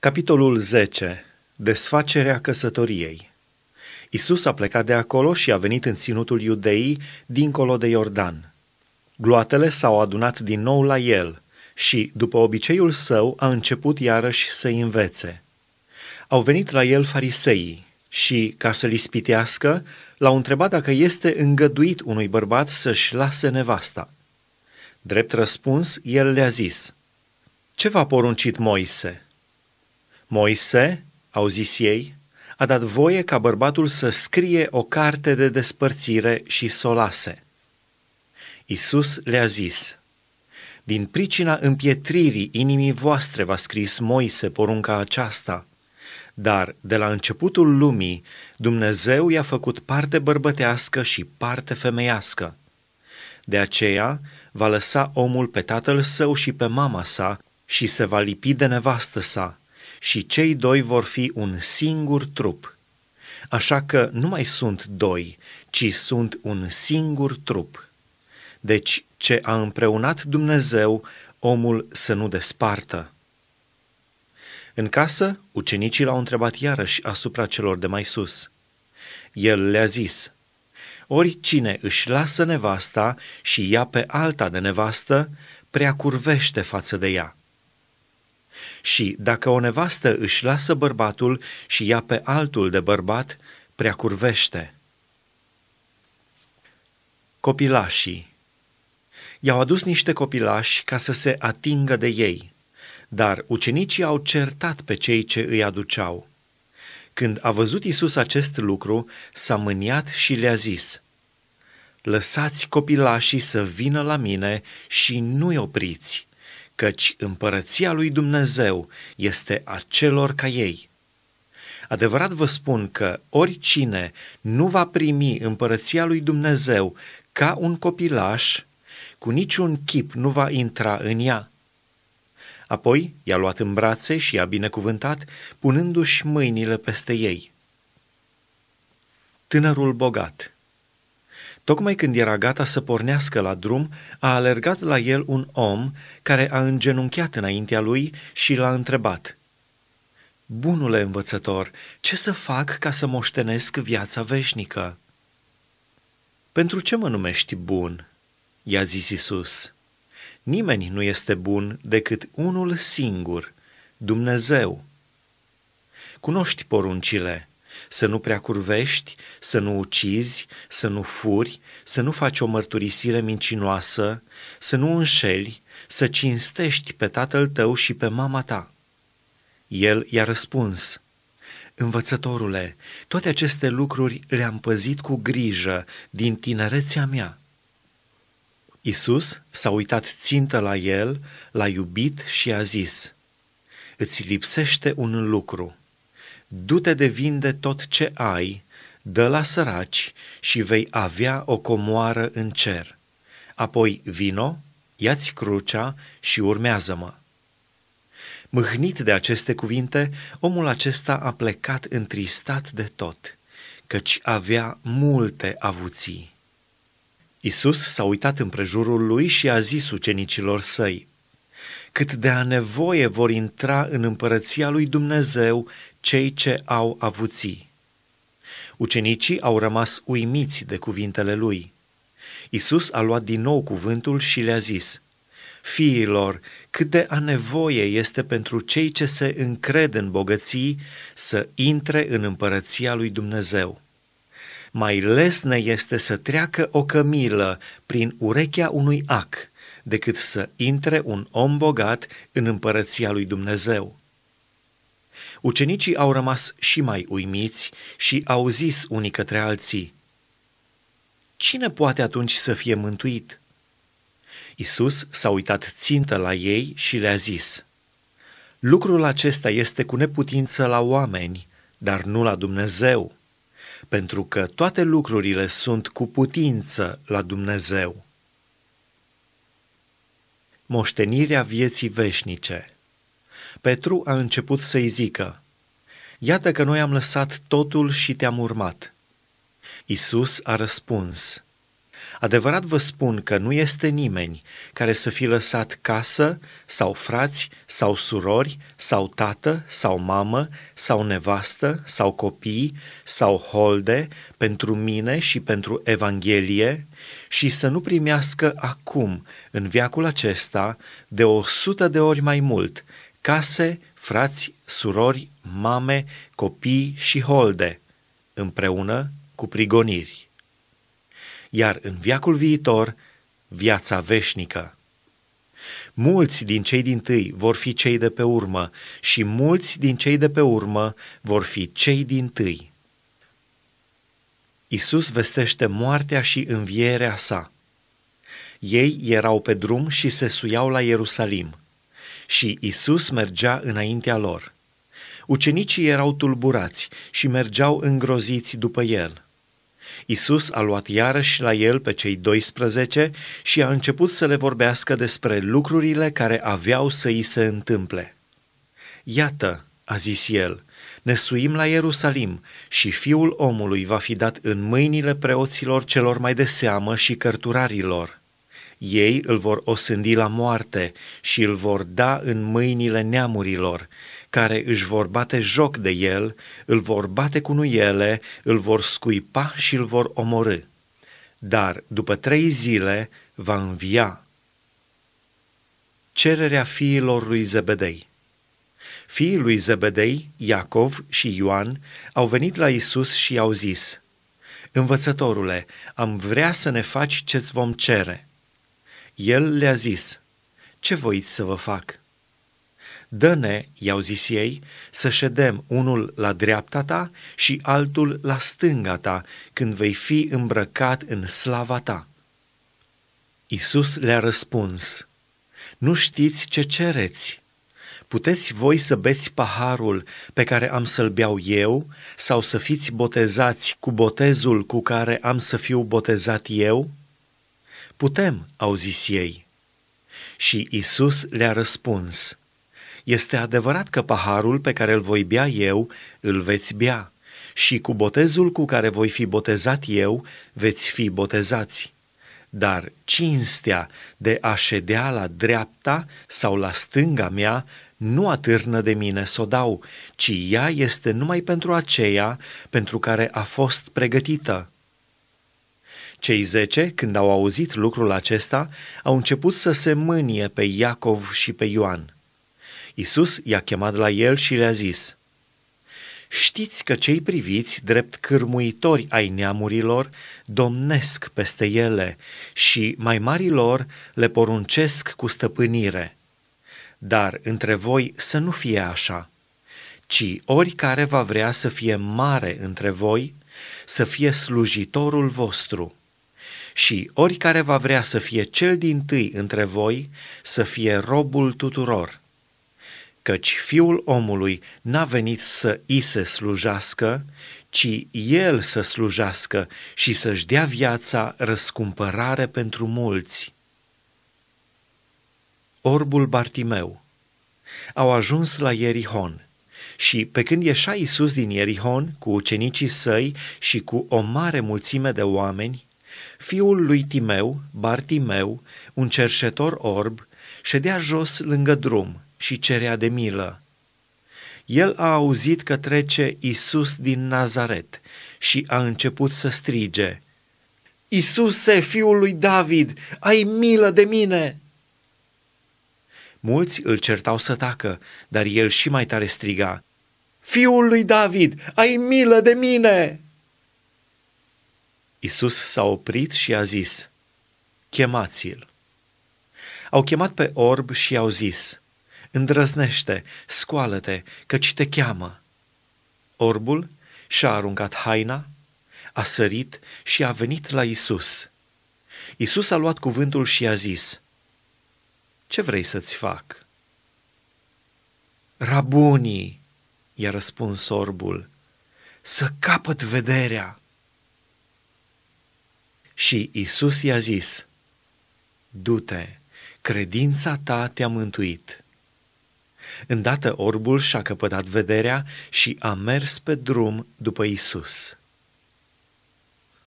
Capitolul 10. Desfacerea căsătoriei Isus a plecat de acolo și a venit în ținutul iudeii, dincolo de Iordan. Gloatele s-au adunat din nou la el și, după obiceiul său, a început iarăși să învețe. Au venit la el fariseii și, ca să-l ispitească, l-au întrebat dacă este îngăduit unui bărbat să-și lase nevasta. Drept răspuns, el le-a zis, Ce v-a poruncit Moise?" Moise, au zis ei, a dat voie ca bărbatul să scrie o carte de despărțire și să o lase. Isus le-a zis, Din pricina împietririi inimii voastre v-a scris Moise porunca aceasta, dar de la începutul lumii Dumnezeu i-a făcut parte bărbătească și parte femeiască. De aceea va lăsa omul pe tatăl său și pe mama sa și se va lipi de nevastă sa și cei doi vor fi un singur trup. Așa că nu mai sunt doi, ci sunt un singur trup. Deci, ce a împreunat Dumnezeu, omul să nu despartă. În casă, ucenicii l-au întrebat iarăși asupra celor de mai sus. El le-a zis, Oricine își lasă nevasta și ia pe alta de nevastă, prea curvește față de ea. Și dacă o nevastă își lasă bărbatul și ia pe altul de bărbat, prea curvește. Copilașii I-au adus niște copilași ca să se atingă de ei, dar ucenicii au certat pe cei ce îi aduceau. Când a văzut Isus acest lucru, s-a mâniat și le-a zis, Lăsați copilașii să vină la mine și nu-i opriți, căci împărăția lui Dumnezeu este a celor ca ei. Adevărat vă spun că oricine nu va primi împărăția lui Dumnezeu ca un copilaș, cu niciun chip nu va intra în ea. Apoi i-a luat în brațe și i-a binecuvântat, punându-și mâinile peste ei. Tânărul bogat Tocmai când era gata să pornească la drum, a alergat la el un om care a îngenunchiat înaintea lui și l-a întrebat. Bunule învățător, ce să fac ca să moștenesc viața veșnică? Pentru ce mă numești bun? i-a zis Isus. Nimeni nu este bun decât unul singur, Dumnezeu. Cunoști poruncile, să nu prea curvești, să nu ucizi, să nu furi, să nu faci o mărturisire mincinoasă, să nu înșeli, să cinstești pe tatăl tău și pe mama ta. El i-a răspuns, Învățătorule, toate aceste lucruri le-am păzit cu grijă din tinerețea mea. Isus s-a uitat țintă la el, l-a iubit și a zis, Îți lipsește un lucru – du-te de vinde tot ce ai, dă la săraci și vei avea o comoară în cer. Apoi vino, ia-ți crucea și urmează-mă. Mâhnit de aceste cuvinte, omul acesta a plecat întristat de tot, căci avea multe avuții. Isus s-a uitat în prejurul lui și a zis ucenicilor săi, Cât de a nevoie vor intra în împărăția lui Dumnezeu cei ce au avuții. Ucenicii au rămas uimiți de cuvintele lui. Isus a luat din nou cuvântul și le-a zis, Fiilor, cât de a nevoie este pentru cei ce se încred în bogății să intre în împărăția lui Dumnezeu. Mai lesne este să treacă o cămilă prin urechea unui ac, decât să intre un om bogat în împărăția lui Dumnezeu. Ucenicii au rămas și mai uimiți și au zis unii către alții, Cine poate atunci să fie mântuit? Isus s-a uitat țintă la ei și le-a zis, Lucrul acesta este cu neputință la oameni, dar nu la Dumnezeu, pentru că toate lucrurile sunt cu putință la Dumnezeu. Moștenirea vieții veșnice – Petru a început să-i zică, Iată că noi am lăsat totul și te-am urmat. Isus a răspuns, Adevărat vă spun că nu este nimeni care să fi lăsat casă sau frați sau surori sau tată sau mamă sau nevastă sau copii sau holde pentru mine și pentru Evanghelie și să nu primească acum, în viacul acesta, de o sută de ori mai mult case, frați, surori, mame, copii și holde, împreună cu prigoniri. Iar în viacul viitor, viața veșnică. Mulți din cei din tâi vor fi cei de pe urmă și mulți din cei de pe urmă vor fi cei din tâi. Isus vestește moartea și învierea sa. Ei erau pe drum și se suiau la Ierusalim – și Isus mergea înaintea lor. Ucenicii erau tulburați și mergeau îngroziți după el. Isus a luat iarăși la el pe cei 12 și a început să le vorbească despre lucrurile care aveau să îi se întâmple. Iată, a zis el, ne suim la Ierusalim și fiul omului va fi dat în mâinile preoților celor mai de seamă și cărturarilor ei îl vor osândi la moarte și îl vor da în mâinile neamurilor, care își vor bate joc de el, îl vor bate cu nuiele, îl vor scuipa și îl vor omorâ. Dar după trei zile va învia. Cererea fiilor lui Zebedei Fiii lui Zebedei, Iacov și Ioan, au venit la Isus și i-au zis, Învățătorule, am vrea să ne faci ce-ți vom cere – el le-a zis, ce voiți să vă fac? Dă-ne, i-au zis ei, să ședem unul la dreapta ta și altul la stânga ta, când vei fi îmbrăcat în slava ta. Isus le-a răspuns, nu știți ce cereți. Puteți voi să beți paharul pe care am să-l beau eu sau să fiți botezați cu botezul cu care am să fiu botezat eu? Putem, au zis ei. Și Isus le-a răspuns, Este adevărat că paharul pe care îl voi bea eu, îl veți bea, și cu botezul cu care voi fi botezat eu, veți fi botezați. Dar cinstea de a ședea la dreapta sau la stânga mea nu atârnă de mine să o dau, ci ea este numai pentru aceea pentru care a fost pregătită cei zece, când au auzit lucrul acesta, au început să se mânie pe Iacov și pe Ioan. Isus i-a chemat la el și le-a zis, Știți că cei priviți drept cârmuitori ai neamurilor domnesc peste ele și mai marilor le poruncesc cu stăpânire. Dar între voi să nu fie așa, ci oricare va vrea să fie mare între voi, să fie slujitorul vostru – și oricare va vrea să fie cel din tâi între voi, să fie robul tuturor. Căci fiul omului n-a venit să i se slujească, ci el să slujească și să-și dea viața răscumpărare pentru mulți. Orbul Bartimeu Au ajuns la Ierihon și pe când ieșea Isus din Ierihon cu ucenicii săi și cu o mare mulțime de oameni, Fiul lui Timeu, Bartimeu, un cerșetor orb, ședea jos lângă drum și cerea de milă. El a auzit că trece Isus din Nazaret și a început să strige, Isuse, fiul lui David, ai milă de mine!" Mulți îl certau să tacă, dar el și mai tare striga, Fiul lui David, ai milă de mine! Isus s-a oprit și a zis, chemați-l. Au chemat pe orb și i-au zis, îndrăznește, scoală-te, căci te cheamă. Orbul și-a aruncat haina, a sărit și a venit la Isus. Isus a luat cuvântul și i-a zis, Ce vrei să-ți fac? Rabunii, i-a răspuns orbul, să capăt vederea. Și Isus i-a zis, Du-te, credința ta te-a mântuit. Îndată orbul și-a căpătat vederea și a mers pe drum după Isus.